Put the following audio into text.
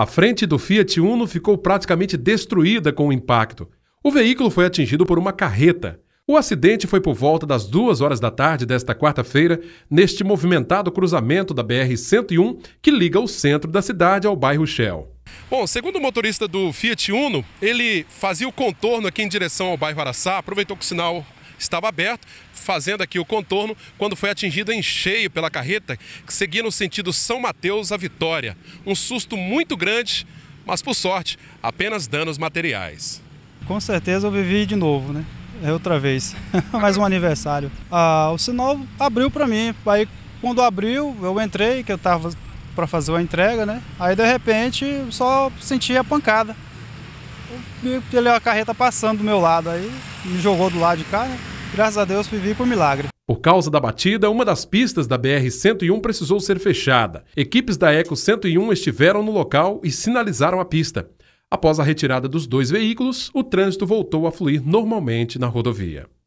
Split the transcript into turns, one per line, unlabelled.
A frente do Fiat Uno ficou praticamente destruída com o impacto. O veículo foi atingido por uma carreta. O acidente foi por volta das duas horas da tarde desta quarta-feira, neste movimentado cruzamento da BR-101 que liga o centro da cidade ao bairro Shell. Bom, segundo o motorista do Fiat Uno, ele fazia o contorno aqui em direção ao bairro Araçá, aproveitou que o sinal estava aberto, fazendo aqui o contorno, quando foi atingido em cheio pela carreta que seguia no sentido São Mateus a Vitória. Um susto muito grande, mas por sorte, apenas danos materiais.
Com certeza eu vivi de novo, né? É outra vez, mais um aniversário. Ah, o sinal abriu para mim, aí quando abriu eu entrei, que eu estava para fazer a entrega, né? Aí de repente só senti a pancada ele a carreta passando do meu lado aí, me jogou do lado de cá, né? Graças a Deus vivi por milagre.
Por causa da batida, uma das pistas da BR-101 precisou ser fechada. Equipes da Eco 101 estiveram no local e sinalizaram a pista. Após a retirada dos dois veículos, o trânsito voltou a fluir normalmente na rodovia.